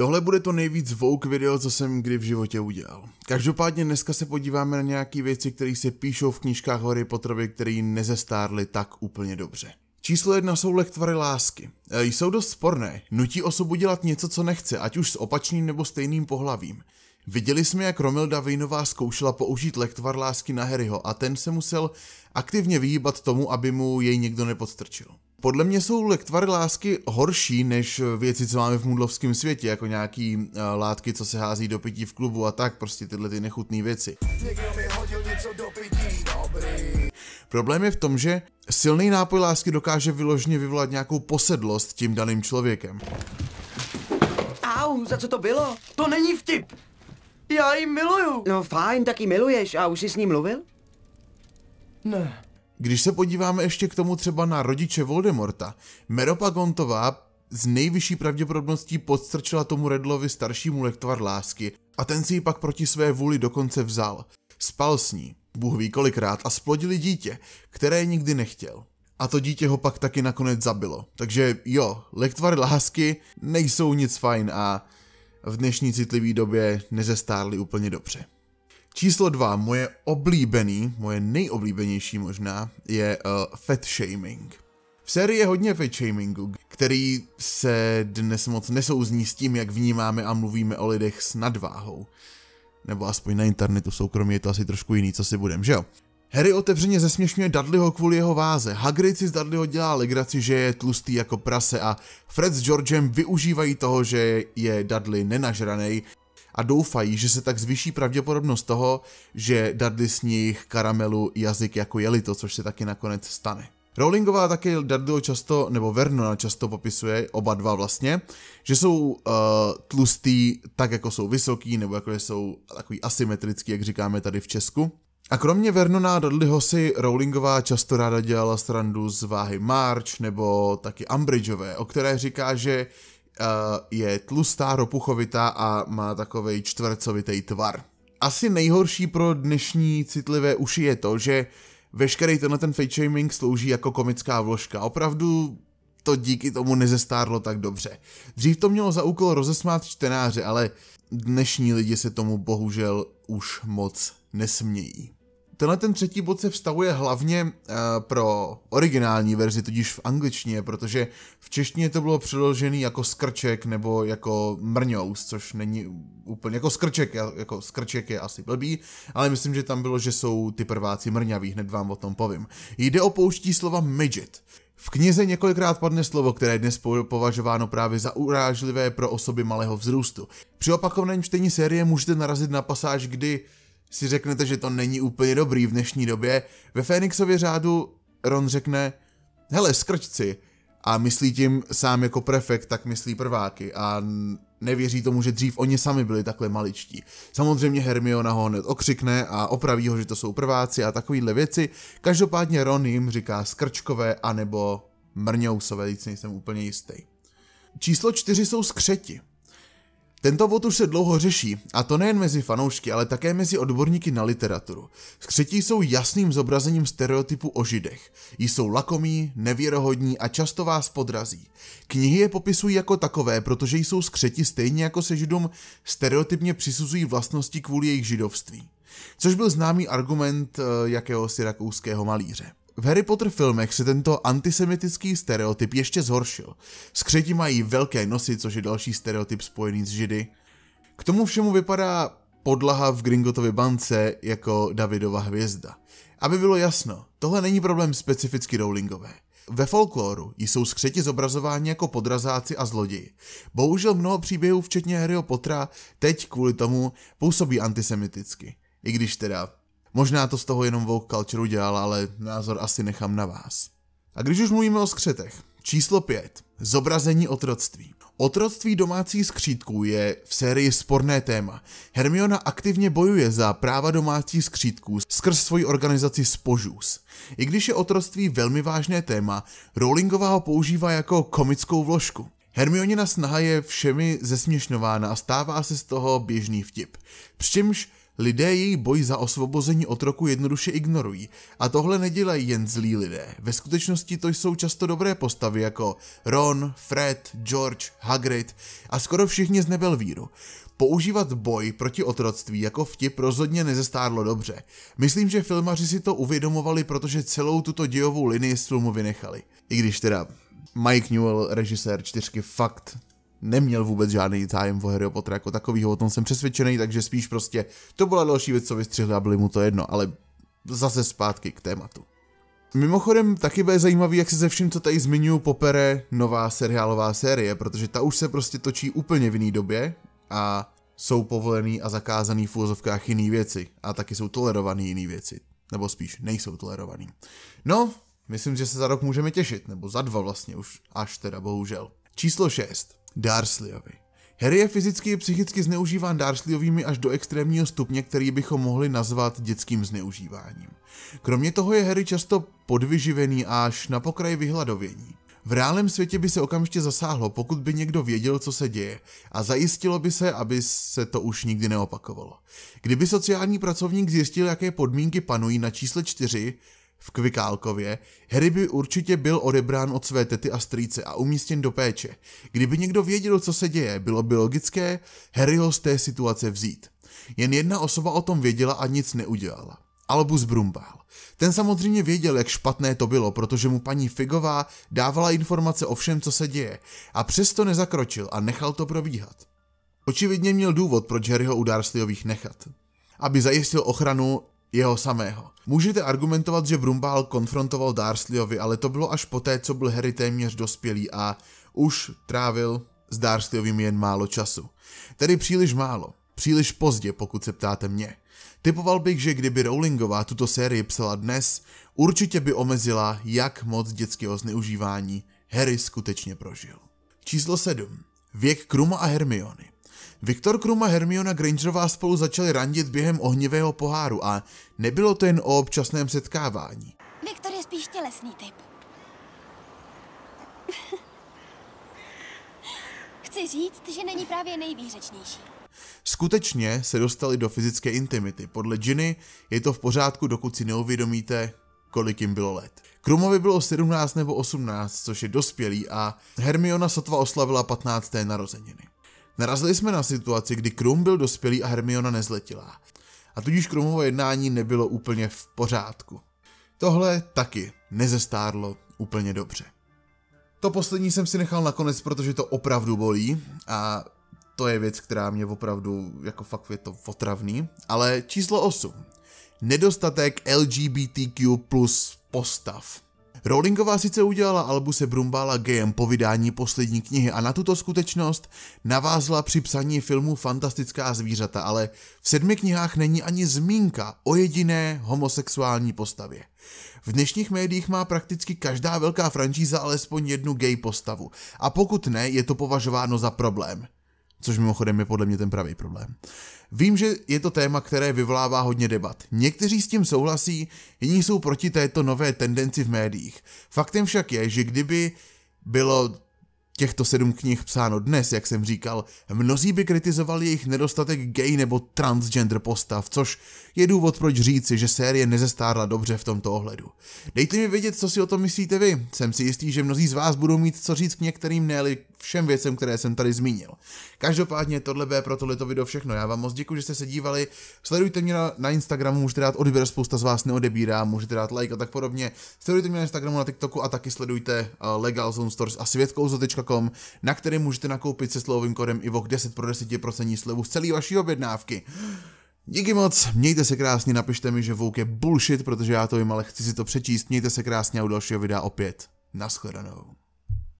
Tohle bude to nejvíc vouk video, co jsem kdy v životě udělal. Každopádně dneska se podíváme na nějaké věci, které se píšou v knížkách Harry Potterovi, které nezestárly tak úplně dobře. Číslo jedna jsou lektvary lásky. E, jsou dost sporné, nutí osobu dělat něco, co nechce, ať už s opačným nebo stejným pohlavím. Viděli jsme, jak Romilda Vejnová zkoušela použít lektvar lásky na Harryho a ten se musel aktivně vyhýbat tomu, aby mu jej někdo nepodstrčil. Podle mě jsou lektvary lásky horší než věci, co máme v mudlovském světě, jako nějaký uh, látky, co se hází do pití v klubu a tak, prostě tyhle ty nechutné věci. Pití, Problém je v tom, že silný nápoj lásky dokáže vyložně vyvolat nějakou posedlost tím daným člověkem. Au, za co to bylo? To není vtip! Já ji miluju! No fajn, tak ji miluješ a už jsi s ním mluvil? Ne. Když se podíváme ještě k tomu třeba na rodiče Voldemorta, Gontová z nejvyšší pravděpodobností podstrčila tomu Redlovi staršímu lektvar lásky a ten si ji pak proti své vůli dokonce vzal. Spal s ní, Bůh ví kolikrát, a splodili dítě, které nikdy nechtěl. A to dítě ho pak taky nakonec zabilo. Takže jo, lektvary lásky nejsou nic fajn a v dnešní citlivé době nezestárly úplně dobře. Číslo dva, moje oblíbený, moje nejoblíbenější možná, je uh, fat shaming. V sérii je hodně fat shamingu, který se dnes moc nesouzní s tím, jak vnímáme a mluvíme o lidech s nadváhou. Nebo aspoň na internetu soukromě je to asi trošku jiný, co si budem, že jo? Harry otevřeně zesměšňuje Dudleyho kvůli jeho váze, Hagrid si z Dudleyho dělá legraci, že je tlustý jako prase a Fred s Georgem využívají toho, že je Dudley nenažranej a doufají, že se tak zvýší pravděpodobnost toho, že Dudley s nich karamelu jazyk jako to, což se taky nakonec stane. Rowlingová také Dudleyho často, nebo Vernona často popisuje, oba dva vlastně, že jsou uh, tlustý tak, jako jsou vysoký, nebo jako jsou takový asymetrický, jak říkáme tady v Česku. A kromě Vernona a Dudleyho si Rowlingová často ráda dělala strandu z váhy March nebo taky Umbridgeové, o které říká, že Eh, je tlustá, ropuchovitá a má takový čtvercovitý tvar. Asi nejhorší pro dnešní citlivé uši je to, že veškerý tenhle ten fake shaming slouží jako komická vložka. Opravdu to díky tomu nezestárlo tak dobře. Dřív to mělo za úkol rozesmát čtenáře, ale dnešní lidi se tomu bohužel už moc nesmějí. Tenhle ten třetí bod se vztahuje hlavně uh, pro originální verzi, tudíž v angličtině, protože v češtině to bylo přeložené jako skrček nebo jako mrňous, což není úplně jako skrček, jako skrček je asi blbý, ale myslím, že tam bylo, že jsou ty prváci mrňaví, hned vám o tom povím. Jde o pouští slova midget. V knize několikrát padne slovo, které je dnes považováno právě za urážlivé pro osoby malého vzrůstu. Při opakovaném čtení série můžete narazit na pasáž, kdy si řeknete, že to není úplně dobrý v dnešní době, ve Fénixově řádu Ron řekne, hele, skrčci, a myslí tím sám jako prefekt, tak myslí prváky a nevěří tomu, že dřív oni sami byli takhle maličtí. Samozřejmě Hermiona ho hned okřikne a opraví ho, že to jsou prváci a takovýhle věci. Každopádně Ron jim říká skrčkové anebo mrňousové, víc nejsem úplně jistý. Číslo čtyři jsou skřeti. Tento bod už se dlouho řeší, a to nejen mezi fanoušky, ale také mezi odborníky na literaturu. Skřetí jsou jasným zobrazením stereotypu o židech. Jsou lakomí, nevěrohodní a často vás podrazí. Knihy je popisují jako takové, protože jsou skřeti stejně jako se židům stereotypně přisuzují vlastnosti kvůli jejich židovství. Což byl známý argument eh, jakéhosi rakouského malíře. V Harry Potter filmech se tento antisemitický stereotyp ještě zhoršil. Skřeti mají velké nosy, což je další stereotyp spojený s židy. K tomu všemu vypadá podlaha v Gringotově bance jako Davidova hvězda. Aby bylo jasno, tohle není problém specificky Rowlingové. Ve folkloru jsou skřeti zobrazováni jako podrazáci a zloději. Bohužel mnoho příběhů, včetně Harryho Pottera, teď kvůli tomu působí antisemiticky. I když teda Možná to z toho jenom Vogue Culture udělal, ale názor asi nechám na vás. A když už mluvíme o skřetech, číslo 5. Zobrazení otroctví. Otroctví domácí skřítků je v sérii sporné téma. Hermiona aktivně bojuje za práva domácích skřítků skrz svoji organizaci Spožus. I když je otroctví velmi vážné téma, Rowlingová ho používá jako komickou vložku. Hermionina snaha je všemi zesměšnována a stává se z toho běžný vtip. Přičemž Lidé její boj za osvobození otroku jednoduše ignorují a tohle nedělají jen zlí lidé. Ve skutečnosti to jsou často dobré postavy jako Ron, Fred, George, Hagrid a skoro všichni z Nebelvíru. Používat boj proti otroctví jako vtip rozhodně nezestárlo dobře. Myslím, že filmaři si to uvědomovali, protože celou tuto dějovou linii z filmu vynechali. I když teda Mike Newell, režisér čtyřky, fakt neměl vůbec žádný zájem o Harry Potter jako takovýho, o tom jsem přesvědčený, takže spíš prostě to byla další věc, co vystřihli a byli mu to jedno, ale zase zpátky k tématu. Mimochodem taky bude zajímavý, jak se ze vším, co tady zmiňuji, popere nová seriálová série, protože ta už se prostě točí úplně v jiný době a jsou povolený a zakázaný v úzovkách jiný věci a taky jsou tolerovaný jiný věci. Nebo spíš nejsou tolerovaný. No, myslím, že se za rok můžeme těšit, nebo za dva vlastně už, až teda bohužel. Číslo 6. Darsleyovi. Harry je fyzicky i psychicky zneužíván darsliovými až do extrémního stupně, který bychom mohli nazvat dětským zneužíváním. Kromě toho je Harry často podvyživený až na pokraji vyhladovění. V reálném světě by se okamžitě zasáhlo, pokud by někdo věděl, co se děje, a zajistilo by se, aby se to už nikdy neopakovalo. Kdyby sociální pracovník zjistil, jaké podmínky panují na čísle 4, v Kvikálkově, Harry by určitě byl odebrán od své tety a strýce a umístěn do péče. Kdyby někdo věděl, co se děje, bylo by logické Harryho z té situace vzít. Jen jedna osoba o tom věděla a nic neudělala. Albus Brumbál. Ten samozřejmě věděl, jak špatné to bylo, protože mu paní Figová dávala informace o všem, co se děje, a přesto nezakročil a nechal to probíhat. Očividně měl důvod, proč Harryho u Dursleyových nechat. Aby zajistil ochranu jeho samého. Můžete argumentovat, že Brumbal konfrontoval Darsleyovi, ale to bylo až poté, co byl Harry téměř dospělý a už trávil s Darsleyovým jen málo času. Tedy příliš málo. Příliš pozdě, pokud se ptáte mě. Typoval bych, že kdyby Rowlingová tuto sérii psala dnes, určitě by omezila, jak moc dětského zneužívání Harry skutečně prožil. Číslo 7. Věk Kruma a Hermiony. Viktor Krum a Hermiona Grangerová spolu začali randit během ohnivého poháru a nebylo to jen o občasném setkávání. Viktor je spíš tělesný typ. Chci říct, že není právě nejvýřečnější. Skutečně se dostali do fyzické intimity. Podle Ginny je to v pořádku, dokud si neuvědomíte, kolik jim bylo let. Krumovi bylo 17 nebo 18, což je dospělý a Hermiona sotva oslavila 15. narozeniny. Narazili jsme na situaci, kdy Krum byl dospělý a Hermiona nezletilá. A tudíž Krumovo jednání nebylo úplně v pořádku. Tohle taky nezestárlo úplně dobře. To poslední jsem si nechal nakonec, protože to opravdu bolí a to je věc, která mě opravdu, jako fakt je to otravný. Ale číslo 8. Nedostatek LGBTQ plus postav. Rowlingová sice udělala Albu se Brumbála gejem po vydání poslední knihy a na tuto skutečnost navázla při psaní filmu Fantastická zvířata, ale v sedmi knihách není ani zmínka o jediné homosexuální postavě. V dnešních médiích má prakticky každá velká franšíza alespoň jednu gay postavu a pokud ne, je to považováno za problém což mimochodem je podle mě ten pravý problém. Vím, že je to téma, které vyvolává hodně debat. Někteří s tím souhlasí, jiní jsou proti této nové tendenci v médiích. Faktem však je, že kdyby bylo těchto sedm knih psáno dnes, jak jsem říkal, mnozí by kritizovali jejich nedostatek gay nebo transgender postav, což je důvod proč říci, že série nezestárla dobře v tomto ohledu. Dejte mi vědět, co si o tom myslíte vy. Jsem si jistý, že mnozí z vás budou mít co říct k některým ne všem věcem, které jsem tady zmínil. Každopádně tohle bude pro tohleto video všechno. Já vám moc děkuji, že jste se dívali. Sledujte mě na, na Instagramu, můžete dát odběr, spousta z vás neodebírá, můžete dát like a tak podobně. Sledujte mě na Instagramu, na TikToku a taky sledujte uh, eh, Legal Zone Stores a světkouzo.com, na který můžete nakoupit se slovovým kodem IVOK 10 pro 10% slevu z celé vaší objednávky. Díky moc, mějte se krásně, napište mi, že Vouk je bullshit, protože já to vím, ale chci si to přečíst. Mějte se krásně a u dalšího videa opět. Naschledanou.